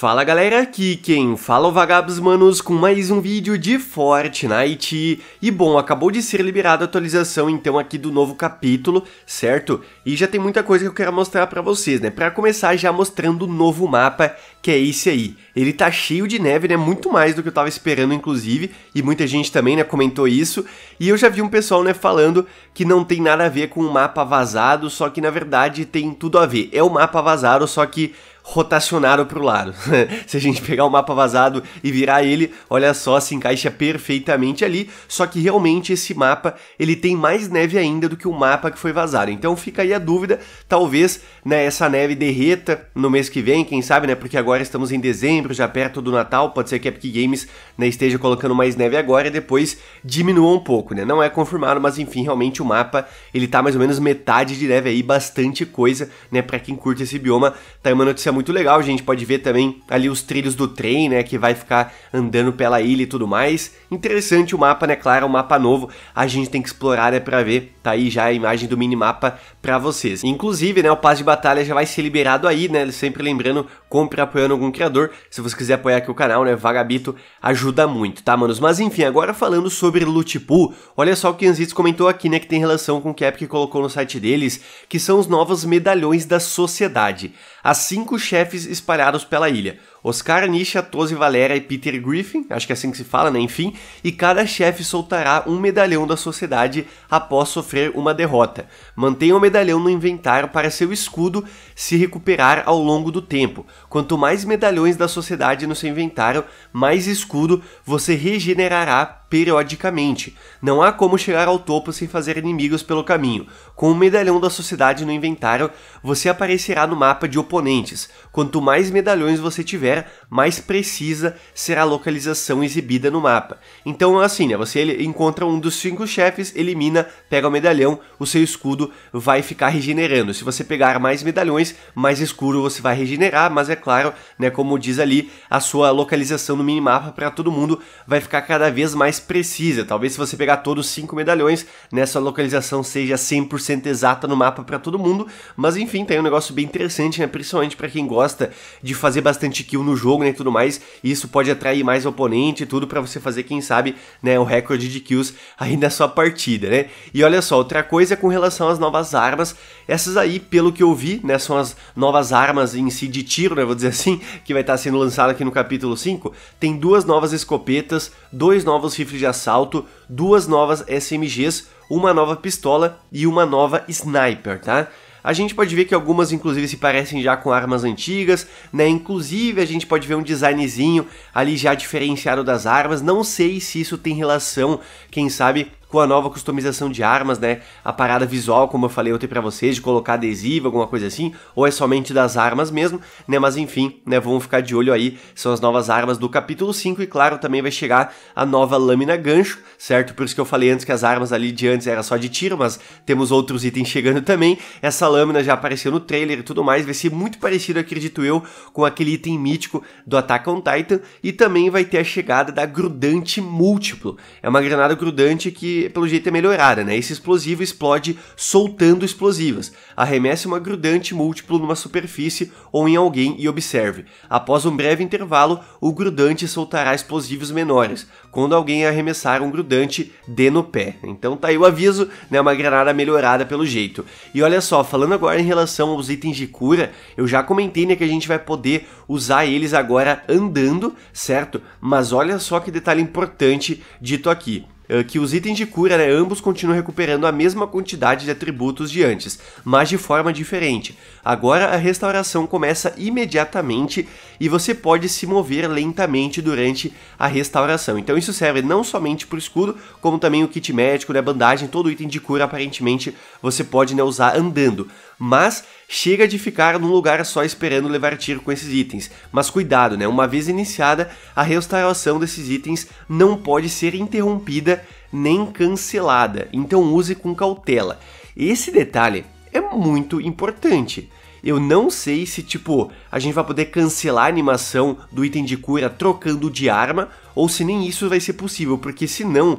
Fala galera, aqui quem fala é o Vagabos Manos com mais um vídeo de Fortnite. E bom, acabou de ser liberada a atualização então aqui do novo capítulo, certo? E já tem muita coisa que eu quero mostrar pra vocês, né? Pra começar já mostrando o novo mapa, que é esse aí. Ele tá cheio de neve, né? Muito mais do que eu tava esperando, inclusive, e muita gente também, né, comentou isso. E eu já vi um pessoal, né, falando que não tem nada a ver com o mapa vazado, só que na verdade tem tudo a ver. É o mapa vazado, só que rotacionado para o lado. se a gente pegar o mapa vazado e virar ele, olha só, se encaixa perfeitamente ali, só que realmente esse mapa, ele tem mais neve ainda do que o mapa que foi vazado. Então fica aí a dúvida, talvez né, essa neve derreta no mês que vem, quem sabe, né, porque agora estamos em dezembro, já perto do Natal, pode ser que a Epic Games né, esteja colocando mais neve agora e depois diminua um pouco, né? Não é confirmado, mas enfim, realmente o mapa, ele tá mais ou menos metade de neve aí, bastante coisa, né, para quem curte esse bioma. Tá aí uma notícia é muito legal, a gente pode ver também ali os trilhos do trem, né, que vai ficar andando pela ilha e tudo mais. Interessante o mapa, né, claro, é um mapa novo, a gente tem que explorar, né, pra ver. Tá aí já a imagem do minimapa pra vocês. Inclusive, né, o passe de batalha já vai ser liberado aí, né, sempre lembrando, compre apoiando algum criador. Se você quiser apoiar aqui o canal, né, Vagabito, ajuda muito, tá, manos? Mas enfim, agora falando sobre Lutipool, olha só o que Anzitos comentou aqui, né, que tem relação com o que Epic colocou no site deles, que são os novos medalhões da sociedade. as cinco chefes espalhados pela ilha. Oscar, Nisha, Tose, Valera e Peter Griffin, acho que é assim que se fala, né? Enfim, e cada chefe soltará um medalhão da sociedade após sofrer uma derrota. Mantenha o medalhão no inventário para seu escudo se recuperar ao longo do tempo. Quanto mais medalhões da sociedade no seu inventário, mais escudo você regenerará periodicamente. Não há como chegar ao topo sem fazer inimigos pelo caminho. Com o medalhão da sociedade no inventário, você aparecerá no mapa de oponentes. Quanto mais medalhões você tiver, mais precisa será a localização exibida no mapa. Então, assim, né, você encontra um dos cinco chefes, elimina, pega o medalhão, o seu escudo vai ficar regenerando. Se você pegar mais medalhões, mais escuro você vai regenerar, mas é claro, né, como diz ali, a sua localização no minimapa para todo mundo vai ficar cada vez mais precisa. Talvez se você pegar todos os 5 medalhões, nessa localização seja 100% exata no mapa para todo mundo, mas enfim, tem tá um negócio bem interessante, né, principalmente para quem gosta de fazer bastante kill no jogo, né, e tudo mais. E isso pode atrair mais oponente e tudo para você fazer, quem sabe, né, o recorde de kills aí na sua partida, né? E olha só, outra coisa é com relação às novas armas, essas aí, pelo que eu vi, né, são as novas armas em si de tiro, né, vou dizer assim, que vai estar tá sendo lançada aqui no capítulo 5, tem duas novas escopetas, dois novos rifles rifle de assalto, duas novas SMGs, uma nova pistola e uma nova sniper, tá? A gente pode ver que algumas inclusive se parecem já com armas antigas, né? Inclusive a gente pode ver um designzinho ali já diferenciado das armas. Não sei se isso tem relação, quem sabe, com a nova customização de armas, né? A parada visual, como eu falei ontem para vocês, de colocar adesivo, alguma coisa assim, ou é somente das armas mesmo, né? Mas enfim, né, vamos ficar de olho aí, são as novas armas do capítulo 5 e claro, também vai chegar a nova lâmina gancho, certo? Por isso que eu falei antes que as armas ali de antes era só de tiro, mas temos outros itens chegando também. Essa lâmina já apareceu no trailer e tudo mais, vai ser muito parecido, acredito eu, com aquele item mítico do Attack on Titan e também vai ter a chegada da grudante múltiplo. É uma granada grudante que pelo jeito, é melhorada, né? Esse explosivo explode soltando explosivas. Arremesse uma grudante múltiplo numa superfície ou em alguém e observe. Após um breve intervalo, o grudante soltará explosivos menores, quando alguém arremessar um grudante, dê no pé. Então tá aí o aviso, né? Uma granada melhorada pelo jeito. E olha só, falando agora em relação aos itens de cura, eu já comentei né, que a gente vai poder usar eles agora andando, certo? Mas olha só que detalhe importante dito aqui. Eh, que os itens de cura, né, ambos continuam recuperando a mesma quantidade de atributos de antes, mas de forma diferente. Agora a restauração começa imediatamente e você pode se mover lentamente durante a restauração. Então isso serve não somente para o escudo, como também o kit médico, né, bandagem, todo item de cura aparentemente você pode né, usar andando. Mas Chega de ficar num lugar só esperando levar tiro com esses itens, mas cuidado, né? Uma vez iniciada, a restauração desses itens não pode ser interrompida nem cancelada, então use com cautela. Esse detalhe é muito importante. Eu não sei se, tipo, a gente vai poder cancelar a animação do item de cura trocando de arma, ou se nem isso vai ser possível, porque senão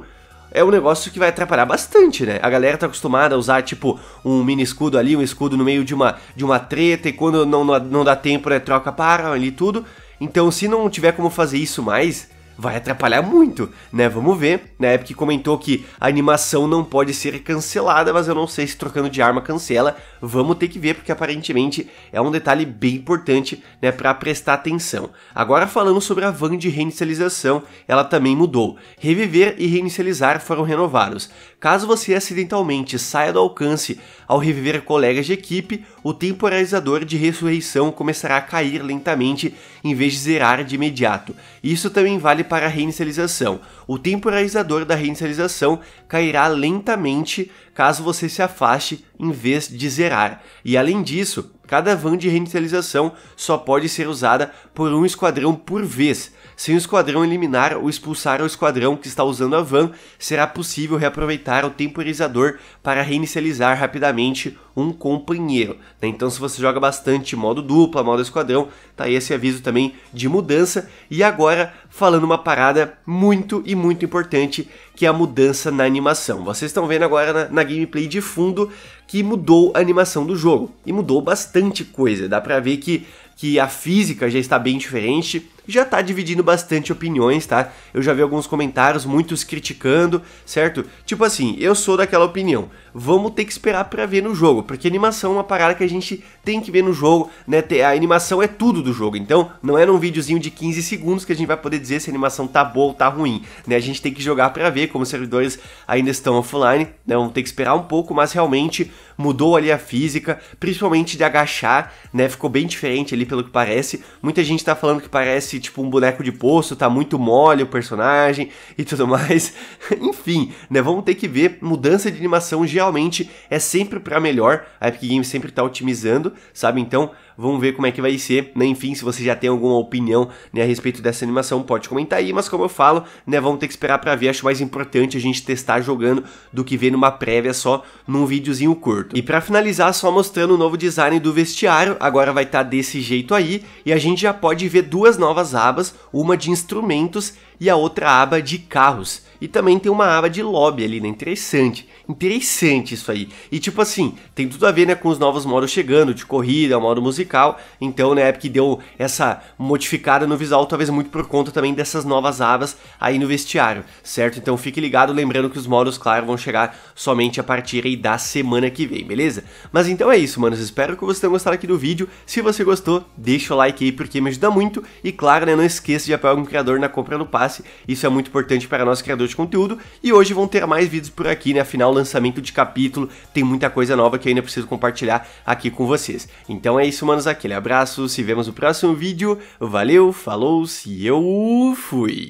é um negócio que vai atrapalhar bastante, né? A galera tá acostumada a usar, tipo, um mini escudo ali, um escudo no meio de uma, de uma treta, e quando não, não, não dá tempo, né, troca para ali tudo. Então, se não tiver como fazer isso mais, vai atrapalhar muito, né? Vamos ver. Na né? que comentou que a animação não pode ser cancelada, mas eu não sei se trocando de arma cancela. Vamos ter que ver, porque aparentemente é um detalhe bem importante, né, para prestar atenção. Agora falando sobre a van de reinicialização, ela também mudou. Reviver e reinicializar foram renovados. Caso você acidentalmente saia do alcance ao reviver colegas de equipe, o temporalizador de ressurreição começará a cair lentamente em vez de zerar de imediato. Isso também vale para a reinicialização. O temporalizador da reinicialização cairá lentamente caso você se afaste em vez de zerar. E além disso, cada van de reinicialização só pode ser usada por um esquadrão por vez sem o esquadrão eliminar ou expulsar o esquadrão que está usando a van, será possível reaproveitar o temporizador para reinicializar rapidamente um companheiro. Né? Então, se você joga bastante modo dupla, modo esquadrão, tá aí esse aviso também de mudança. E agora, falando uma parada muito e muito importante, que é a mudança na animação. Vocês estão vendo agora na, na gameplay de fundo que mudou a animação do jogo e mudou bastante coisa. Dá pra ver que, que a física já está bem diferente já tá dividindo bastante opiniões, tá? Eu já vi alguns comentários, muitos criticando, certo? Tipo assim, eu sou daquela opinião, vamos ter que esperar para ver no jogo, porque animação é uma parada que a gente tem que ver no jogo, né? A animação é tudo do jogo, então não é num videozinho de 15 segundos que a gente vai poder dizer se a animação tá boa ou tá ruim, né? A gente tem que jogar para ver, como os servidores ainda estão offline, né? Vamos então ter que esperar um pouco, mas realmente mudou ali a física, principalmente de agachar, né? Ficou bem diferente ali pelo que parece. Muita gente tá falando que parece tipo um boneco de poço, tá muito mole o personagem e tudo mais. Enfim, né, vamos ter que ver, mudança de animação geralmente é sempre para melhor, a Epic Games sempre tá otimizando, sabe? Então, Vamos ver como é que vai ser. Né? Enfim, se você já tem alguma opinião né, a respeito dessa animação, pode comentar aí. Mas como eu falo, né, vamos ter que esperar para ver. Acho mais importante a gente testar jogando do que ver numa prévia só num videozinho curto. E para finalizar, só mostrando o novo design do vestiário. Agora vai estar tá desse jeito aí. E a gente já pode ver duas novas abas, uma de instrumentos e a outra aba de carros. E também tem uma aba de lobby ali, né? Interessante. Interessante isso aí. E tipo assim, tem tudo a ver, né, com os novos modos chegando, de corrida, modo musical. Então, né, a Epic deu essa modificada no visual, talvez muito por conta também dessas novas abas aí no vestiário, certo? Então fique ligado, lembrando que os modos, claro, vão chegar somente a partir aí da semana que vem, beleza? Mas então é isso, manos. Espero que vocês tenham gostado aqui do vídeo. Se você gostou, deixa o like aí porque me ajuda muito. E claro, né, não esqueça de apoiar algum criador na compra do passe. Isso é muito importante para nós criadores de conteúdo. E hoje vão ter mais vídeos por aqui, né? Afinal, lançamento de capítulo, tem muita coisa nova que eu ainda preciso compartilhar aqui com vocês. Então é isso, manos. Aquele abraço, se vemos no próximo vídeo. Valeu, falou, se eu fui!